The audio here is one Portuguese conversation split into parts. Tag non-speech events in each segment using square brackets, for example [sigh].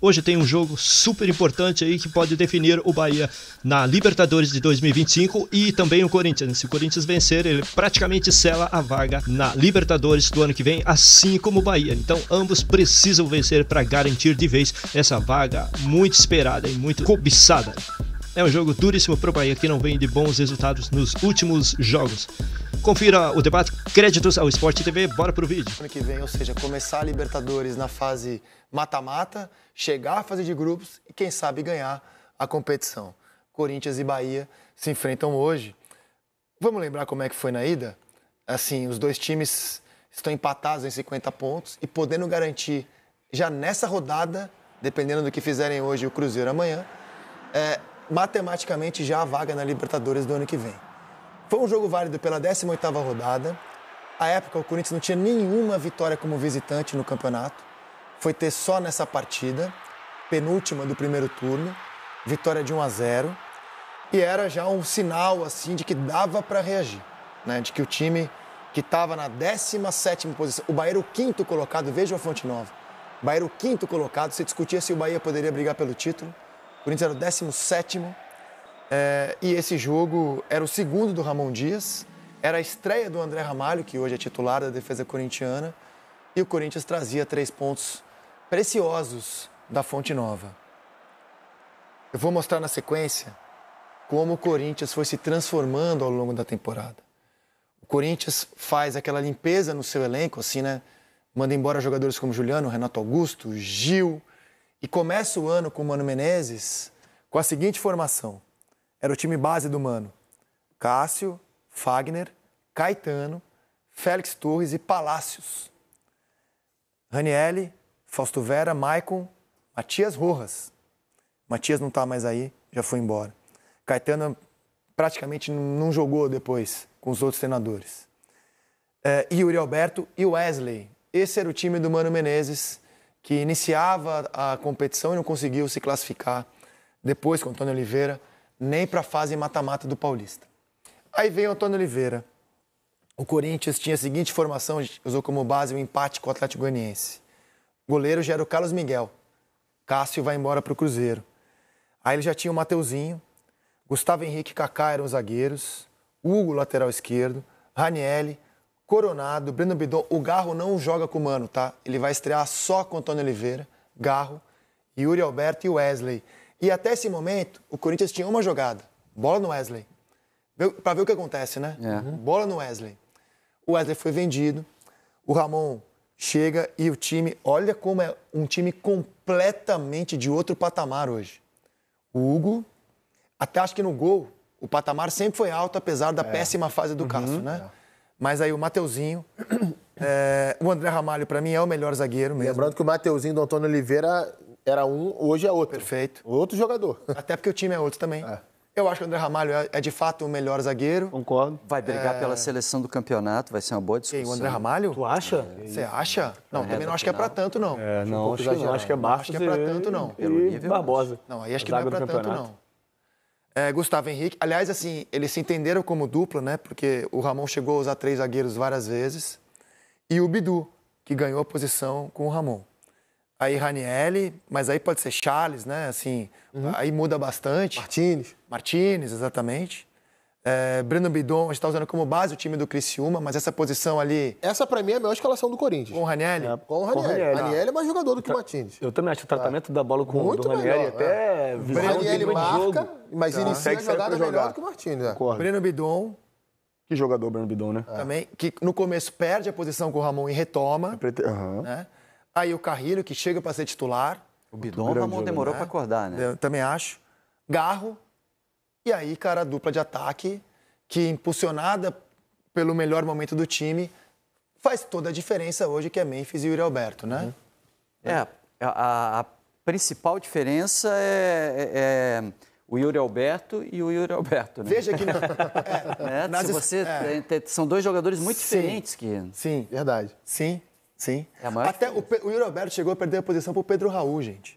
Hoje tem um jogo super importante aí que pode definir o Bahia na Libertadores de 2025 e também o Corinthians. Se o Corinthians vencer, ele praticamente sela a vaga na Libertadores do ano que vem, assim como o Bahia. Então, ambos precisam vencer para garantir de vez essa vaga muito esperada e muito cobiçada. É um jogo duríssimo para o Bahia que não vem de bons resultados nos últimos jogos. Confira o debate, créditos ao Esporte TV, bora pro vídeo. Ano que vem, ou seja, começar a Libertadores na fase mata-mata, chegar à fase de grupos e quem sabe ganhar a competição. Corinthians e Bahia se enfrentam hoje. Vamos lembrar como é que foi na ida? Assim, os dois times estão empatados em 50 pontos e podendo garantir já nessa rodada, dependendo do que fizerem hoje o Cruzeiro amanhã, é, matematicamente já a vaga na Libertadores do ano que vem. Foi um jogo válido pela 18ª rodada. A época, o Corinthians não tinha nenhuma vitória como visitante no campeonato. Foi ter só nessa partida, penúltima do primeiro turno, vitória de 1 a 0. E era já um sinal assim de que dava para reagir, né? De que o time que estava na 17ª posição, o Bahia o quinto colocado, veja a Fonte Nova. O Bahia o quinto colocado, se discutia se o Bahia poderia brigar pelo título. Corinthians era o 17 é, eh, e esse jogo era o segundo do Ramon Dias, era a estreia do André Ramalho, que hoje é titular da defesa corintiana, e o Corinthians trazia três pontos preciosos da Fonte Nova. Eu vou mostrar na sequência como o Corinthians foi se transformando ao longo da temporada. O Corinthians faz aquela limpeza no seu elenco, assim, né? Manda embora jogadores como Juliano, Renato Augusto, Gil, e começa o ano com o Mano Menezes com a seguinte formação. Era o time base do Mano. Cássio, Fagner, Caetano, Félix Torres e Palácios. Ranielli, Fausto Vera, Maicon, Matias Rojas. Matias não está mais aí, já foi embora. Caetano praticamente não jogou depois com os outros treinadores. É, Yuri Alberto e Wesley. Esse era o time do Mano Menezes que iniciava a competição e não conseguiu se classificar. Depois, com o Antônio Oliveira, nem para a fase mata-mata do Paulista. Aí veio o Antônio Oliveira. O Corinthians tinha a seguinte formação, usou como base o um empate com o Atlético Goianiense. O goleiro já era o Carlos Miguel. Cássio vai embora para o Cruzeiro. Aí ele já tinha o Mateuzinho, Gustavo Henrique e Kaká eram os zagueiros, Hugo, lateral esquerdo, Ranielli, Coronado, Breno Bidon. O Garro não joga com o Mano, tá? Ele vai estrear só com Antônio Oliveira, Garro, Yuri Alberto e Wesley. E até esse momento, o Corinthians tinha uma jogada: bola no Wesley. Pra ver o que acontece, né? É. Uhum. Bola no Wesley. O Wesley foi vendido, o Ramon chega e o time, olha como é um time completamente de outro patamar hoje. O Hugo, até acho que no gol, o patamar sempre foi alto, apesar da é. péssima fase do uhum, Cássio, né? É. Mas aí o Mateuzinho, [clears throat] é, o André Ramalho, para mim, é o melhor zagueiro mesmo. Lembrando que o Mateuzinho do Antônio Oliveira era um, hoje é outro. Perfeito. Outro jogador. [laughs] Até porque o time é outro também. É. Eu acho que o André Ramalho é, é, de fato o melhor zagueiro. Concordo. Vai brigar é. pela seleção do campeonato, vai ser uma boa discussão. E o André Ramalho? Tu acha? É. Você acha? Não, é, também não acho que é para tanto, não. É, não, um acho, que não acho que é baixo. Acho que é para tanto, não. Pelo nível. Barbosa. Não, aí acho que não é para tanto, não é, Gustavo Henrique. Aliás, assim, eles se entenderam como dupla, né? Porque o Ramon chegou a usar três zagueiros várias vezes. E o Bidu, que ganhou a posição com o Ramon. Aí Ranielli, mas aí pode ser Charles, né? Assim, uhum. aí muda bastante. Martínez. Martínez, exatamente. É, Breno Bidon está usando como base o time do Criciúma, mas essa posição ali. Essa, para mim, é a melhor escalação do Corinthians. Com o Ranielli? É, com o Raniel o Ranielli. Ah. é mais jogador do que o Martins. Eu também acho o tratamento tá. da bola com Muito o Ranielli melhor, até é. visão Raniel marca, mas tá. inicia a jogada melhor do que o Martins. Né? Breno Bidon. Que jogador, Breno Bidon, né? É. Também, que no começo perde a posição com o Ramon e retoma. Prete... Uhum. Né? Aí o Carrilho, que chega para ser titular. O Bidon, o Ramon demorou né? para acordar, né? Eu também acho. Garro, e aí, cara, a dupla de ataque, que impulsionada pelo melhor momento do time, faz toda a diferença hoje, que é Memphis e Uriel Yuri Alberto, né? Uhum. É, a, a, principal diferença é, é, é o Yuri Alberto e o Yuri Alberto. Né? Veja que. [laughs] é, né? Se você, é. São dois jogadores muito sim, diferentes que. Sim, verdade. Sim, sim. É Até o, o, Yuri Alberto chegou a perder a posição para o Pedro Raul, gente.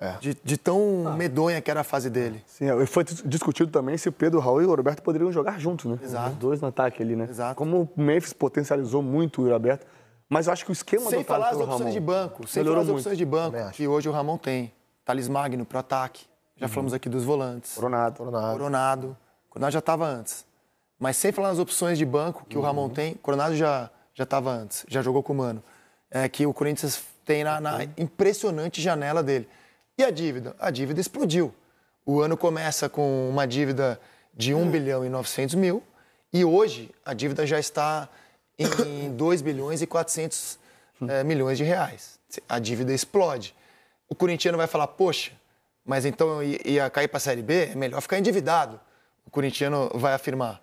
É. De, de, tão ah. medonha que era a fase dele. Sim, é, foi discutido também se Pedro, Raul e o Roberto poderiam jogar juntos, né? Exato. Os dois no ataque ali, né? Exato. Como o Memphis potencializou muito o Roberto, mas eu acho que o esquema sem falar as opções Ramon, de banco, sem falar as muito. opções de banco que hoje o Ramon tem. Thales Magno pro ataque. Já uhum. falamos aqui dos volantes. Coronado. Coronado. Coronado. Coronado já estava antes. Mas sem falar nas opções de banco que uhum. o Ramon uhum. tem, Coronado já já estava antes, já jogou com o Mano. É que o Corinthians tem na, na uhum. impressionante janela dele. E a dívida? A dívida explodiu. O ano começa com uma dívida de 1 bilhão e 900 mil e hoje a dívida já está em 2 [coughs] bilhões e 400 é, eh, milhões de reais. A dívida explode. O corintiano vai falar, poxa, mas então ia cair para a Série B? É melhor ficar endividado. O corintiano vai afirmar.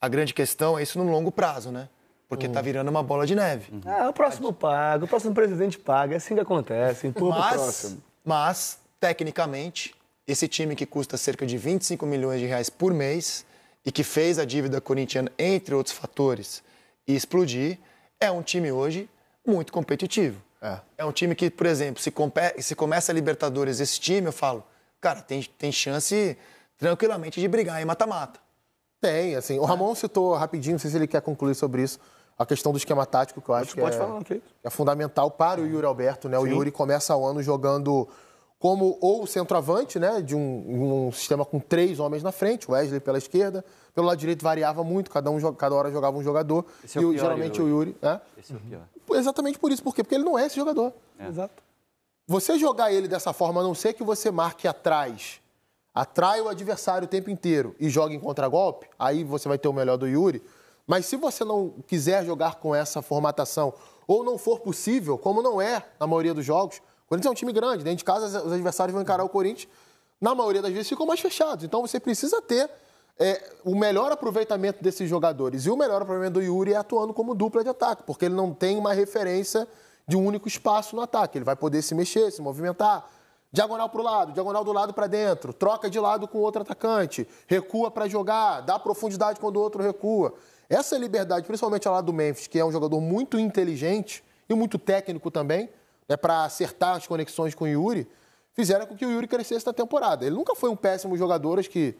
A grande questão é isso no longo prazo, né? Porque está hum. virando uma bola de neve. Uhum. Ah, o próximo paga, o próximo presidente paga, é assim que acontece, então mas, o próximo. Mas, tecnicamente, esse time que custa cerca de 25 milhões de reais por mês e que fez a dívida corintiana, entre outros fatores, explodir, é um time hoje muito competitivo. É, é um time que, por exemplo, se, se começa a Libertadores esse time, eu falo, cara, tem, tem chance tranquilamente de brigar em mata-mata. Tem, assim. O Ramon citou rapidinho, não sei se ele quer concluir sobre isso, a questão do esquema tático, que eu acho que é, falar, okay. é, fundamental para o Yuri Alberto. Né? O Yuri começa o ano jogando como ou centroavante, né? de um, um, sistema com três homens na frente, Wesley pela esquerda, pelo lado direito variava muito, cada, um, cada hora jogava um jogador, esse é e é o pior, geralmente Yuri. o Yuri... É? Esse é o uhum. pior. Exatamente por isso, por quê? Porque ele não é esse jogador. É. Exato. Você jogar ele dessa forma, a não ser que você marque atrás atrai o adversário o tempo inteiro e joga em contragolpe, aí você vai ter o melhor do Yuri. Mas se você não quiser jogar com essa formatação ou não for possível, como não é na maioria dos jogos, o Corinthians é um time grande, dentro de casa os adversários vão encarar o Corinthians, na maioria das vezes ficam mais fechados. Então você precisa ter é, o melhor aproveitamento desses jogadores. E o melhor aproveitamento do Yuri é atuando como dupla de ataque, porque ele não tem uma referência de um único espaço no ataque. Ele vai poder se mexer, se movimentar, Diagonal para o lado, diagonal do lado para dentro, troca de lado com outro atacante, recua para jogar, dá profundidade quando o outro recua. Essa liberdade, principalmente ao lado do Memphis, que é um jogador muito inteligente e muito técnico também, né, para acertar as conexões com o Yuri, fizeram com que o Yuri crescesse na temporada. Ele nunca foi um péssimo jogador, acho que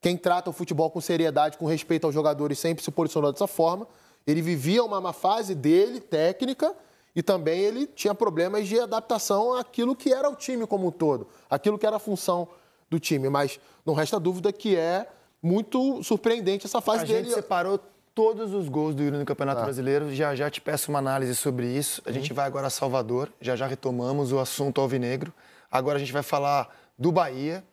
quem trata o futebol com seriedade, com respeito aos jogadores, sempre se posicionou dessa forma. Ele vivia uma má fase dele, técnica, e também ele tinha problemas de adaptação àquilo que era o time como um todo, aquilo que era a função do time. Mas não resta dúvida que é muito surpreendente essa fase a dele. A gente separou todos os gols do Yuri no Campeonato ah. Brasileiro. Já já te peço uma análise sobre isso. A gente uhum. vai agora a Salvador. Já já retomamos o assunto alvinegro. Agora a gente vai falar do Bahia,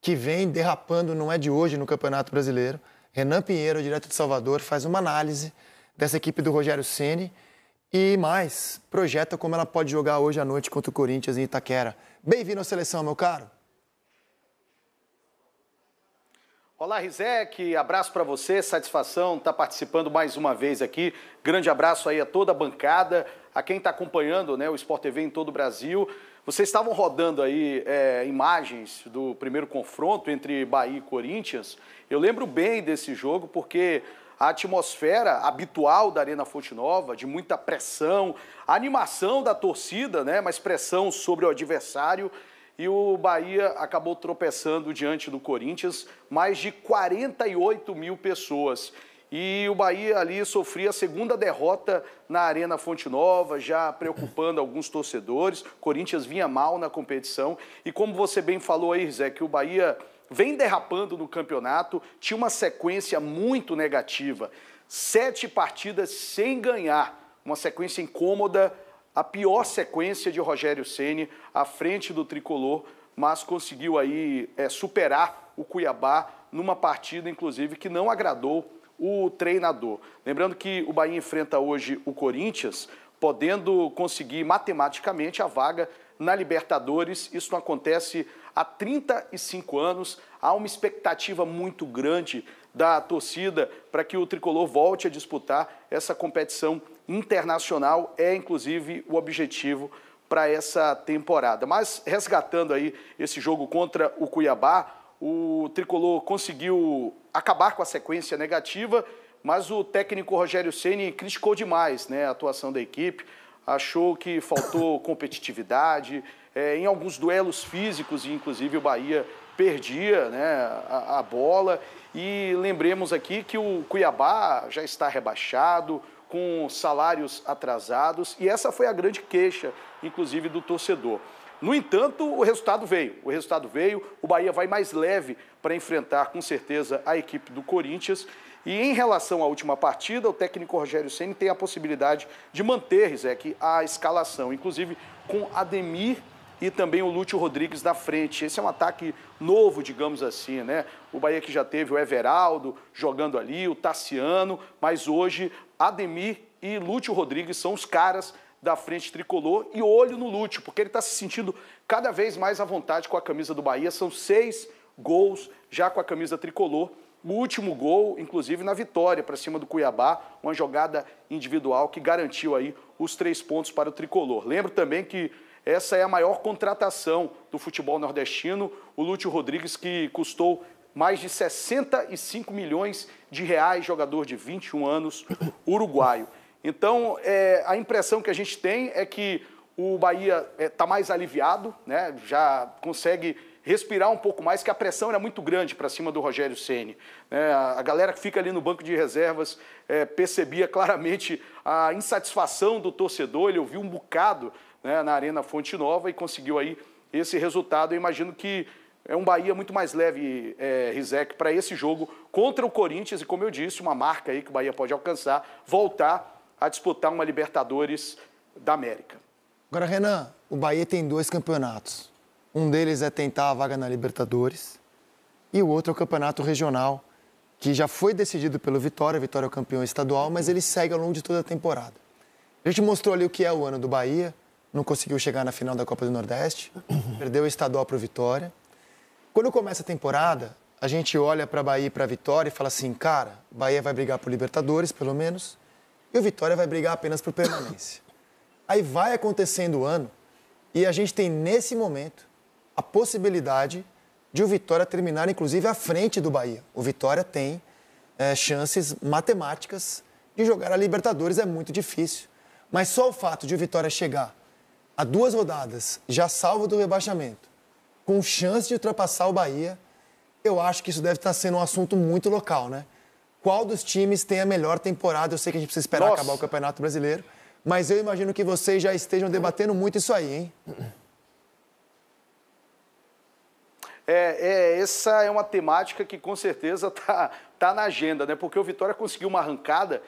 que vem derrapando, não é de hoje, no Campeonato Brasileiro. Renan Pinheiro, direto de Salvador, faz uma análise dessa equipe do Rogério Ceni e mais, projeta como ela pode jogar hoje à noite contra o Corinthians em Itaquera. Bem-vindo à seleção, meu caro. Olá, Rizek, abraço para você, satisfação estar tá participando mais uma vez aqui. Grande abraço aí a toda a bancada, a quem está acompanhando né, o Sport TV em todo o Brasil. Vocês estavam rodando aí é, imagens do primeiro confronto entre Bahia e Corinthians. Eu lembro bem desse jogo porque a atmosfera habitual da Arena Fonte Nova, de muita pressão, animação da torcida, né? Mas pressão sobre o adversário. E o Bahia acabou tropeçando diante do Corinthians, mais de 48 mil pessoas. E o Bahia ali sofria a segunda derrota na Arena Fonte Nova, já preocupando alguns torcedores. O Corinthians vinha mal na competição. E como você bem falou aí, Zé, que o Bahia vem derrapando no campeonato, tinha uma sequência muito negativa. Sete partidas sem ganhar, uma sequência incômoda, a pior sequência de Rogério Ceni à frente do tricolor, mas conseguiu aí é, superar o Cuiabá numa partida, inclusive, que não agradou o treinador. Lembrando que o Bahia enfrenta hoje o Corinthians, podendo conseguir matematicamente a vaga na Libertadores. Isso não acontece há 35 anos. Há uma expectativa muito grande da torcida para que o tricolor volte a disputar essa competição internacional. É, inclusive, o objetivo para essa temporada. Mas resgatando aí esse jogo contra o Cuiabá, o tricolor conseguiu acabar com a sequência negativa, mas o técnico Rogério Ceni criticou demais né, a atuação da equipe achou que faltou [laughs] competitividade. É, em alguns duelos físicos, inclusive o Bahia perdia né, a, a bola. E lembremos aqui que o Cuiabá já está rebaixado, com salários atrasados, e essa foi a grande queixa, inclusive, do torcedor. No entanto, o resultado veio. O resultado veio, o Bahia vai mais leve para enfrentar, com certeza, a equipe do Corinthians. E em relação à última partida, o técnico Rogério Ceni tem a possibilidade de manter, Rizek, a escalação, inclusive com Ademir e também o Lúcio Rodrigues na frente. Esse é um ataque novo, digamos assim, né? O Bahia que já teve o Everaldo jogando ali, o Tassiano, mas hoje Ademir e Lúcio Rodrigues são os caras da frente tricolor e olho no Lúcio, porque ele está se sentindo cada vez mais à vontade com a camisa do Bahia. São seis gols já com a camisa tricolor o último gol, inclusive na vitória para cima do Cuiabá, uma jogada individual que garantiu aí os três pontos para o tricolor. Lembro também que essa é a maior contratação do futebol nordestino, o Lúcio Rodrigues que custou mais de 65 milhões de reais, jogador de 21 anos, [coughs] uruguaio. Então, é, a impressão que a gente tem é que o Bahia está é, tá mais aliviado, né? já consegue respirar um pouco mais, que a pressão era muito grande para cima do Rogério Ceni. É, a galera que fica ali no banco de reservas é, percebia claramente a insatisfação do torcedor, ele ouviu um bocado né, na Arena Fonte Nova e conseguiu aí esse resultado. Eu imagino que é um Bahia muito mais leve, é, Rizek, para esse jogo contra o Corinthians e, como eu disse, uma marca aí que o Bahia pode alcançar, voltar a disputar uma Libertadores da América. Agora, Renan, o Bahia tem dois campeonatos. Um deles é tentar a vaga na Libertadores e o outro é o campeonato regional, que já foi decidido pelo Vitória. Vitória é o campeão estadual, mas ele segue ao longo de toda a temporada. A gente mostrou ali o que é o ano do Bahia, não conseguiu chegar na final da Copa do Nordeste, [coughs] perdeu o estadual para o Vitória. Quando começa a temporada, a gente olha para Bahia e para Vitória e fala assim, cara, Bahia vai brigar por Libertadores, pelo menos, e o Vitória vai brigar apenas por permanência. [coughs] Aí vai acontecendo o ano e a gente tem nesse momento a possibilidade de o Vitória terminar, inclusive, à frente do Bahia. O Vitória tem é, chances matemáticas de jogar a Libertadores, é muito difícil. Mas só o fato de o Vitória chegar a duas rodadas, já salvo do rebaixamento, com chance de ultrapassar o Bahia, eu acho que isso deve estar sendo um assunto muito local, né? Qual dos times tem a melhor temporada? Eu sei que a gente precisa esperar Nossa. acabar o Campeonato Brasileiro, mas eu imagino que vocês já estejam debatendo muito isso aí, hein? é, é, essa é uma temática que com certeza está [laughs] tá na agenda, né? Porque o Vitória conseguiu uma arrancada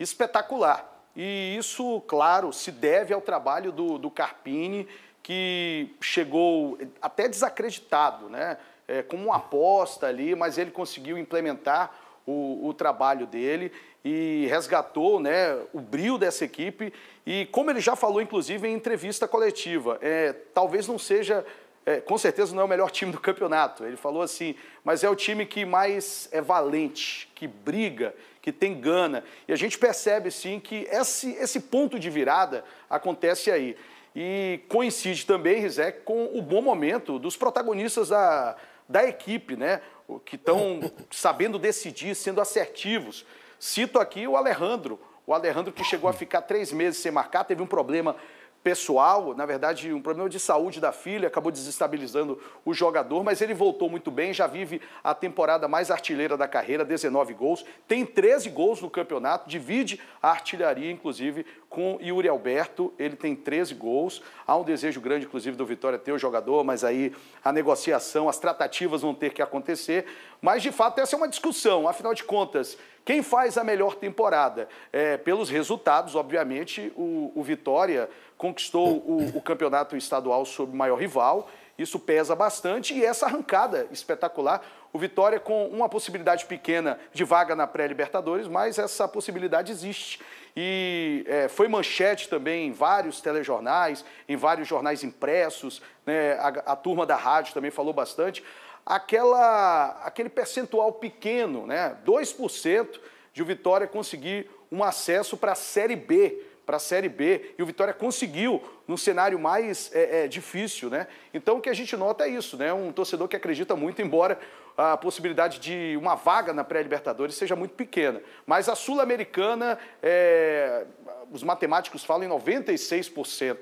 espetacular. E isso, claro, se deve ao trabalho do, do Carpini, que chegou até desacreditado, né? É, como uma aposta ali, mas ele conseguiu implementar o, o, trabalho dele e resgatou né, o brilho dessa equipe. E como ele já falou, inclusive, em entrevista coletiva, é, talvez não seja é, com certeza não é o melhor [laughs] time do campeonato. Ele falou assim, mas é o time que mais é valente, que briga, que tem gana. E a gente percebe sim que esse, esse ponto de virada acontece aí. E coincide também, Rizek, com o bom momento dos protagonistas da, da equipe, né? Que estão [laughs] sabendo decidir, sendo assertivos. Cito aqui o Alejandro. O Alejandro que chegou a ficar três meses sem marcar, teve um problema pessoal, na verdade, um problema de saúde da filha, acabou desestabilizando o jogador, mas ele voltou muito bem, já vive a temporada mais artilheira da carreira, 19 gols, tem 13 gols no campeonato, divide a artilharia, inclusive, com Yuri Alberto, ele tem 13 gols. Há um desejo grande, inclusive, do Vitória ter o jogador, mas aí a negociação, as tratativas vão ter que acontecer. Mas, de fato, essa é uma discussão. Afinal de contas, quem faz a melhor temporada? É, pelos resultados, obviamente, o, o Vitória conquistou o, o campeonato estadual sob o maior rival. Isso pesa bastante e essa arrancada espetacular o Vitória com uma possibilidade pequena de vaga na pré-Libertadores, mas essa possibilidade existe e é, foi manchete também em vários telejornais, em vários jornais impressos, né, a, a, turma da rádio também falou bastante, aquela, aquele percentual pequeno, né, 2% de o Vitória conseguir um acesso para a Série B, para a Série B, e o Vitória conseguiu num cenário mais é, é, difícil, né? Então o que a gente nota é isso, né? Um torcedor que acredita muito, embora a possibilidade de uma vaga na pré-Libertadores seja muito pequena. Mas a Sul-Americana, é, os matemáticos falam em 96%.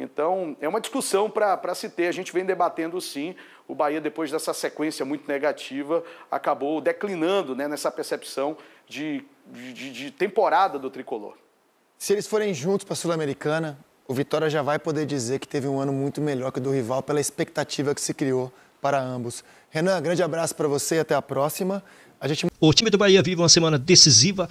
Então, é uma discussão para se ter. A gente vem debatendo sim. O Bahia, depois dessa sequência muito negativa, acabou declinando né, nessa percepção de, de, de temporada do tricolor. Se eles forem juntos para a Sul-Americana, o Vitória já vai poder dizer que teve um ano muito melhor que o do rival pela expectativa que se criou para ambos. Renan, grande abraço para você e até a próxima. Gente... O time do Bahia vive uma semana decisiva